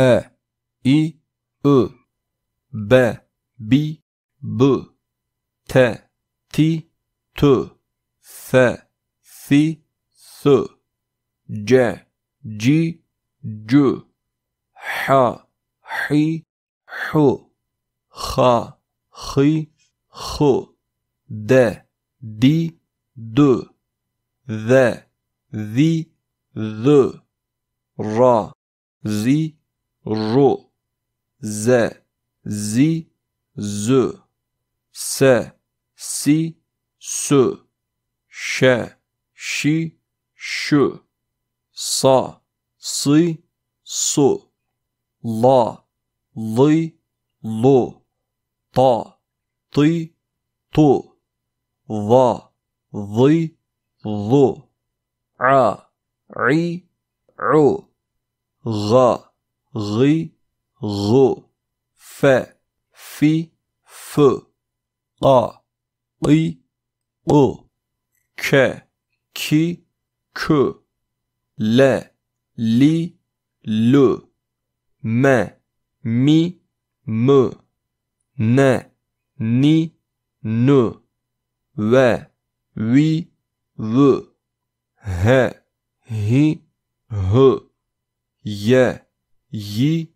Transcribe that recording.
ا i ö b bi b t ti t th thi th j ji j ح حي ح خ خي خ د دي د ذ ذي ذ را زي Ру, зе, зі, з, се, сі, с, ще, ші, щ, са, си, су, ла, ли, ло, та, ти, ту, ва, ви, ло, а, рі, ру, га. غي غو ف في ف قا قي قو ك كي ك ل لي لو م مي م ن ني ن و وي و ه هي ه ي Ю.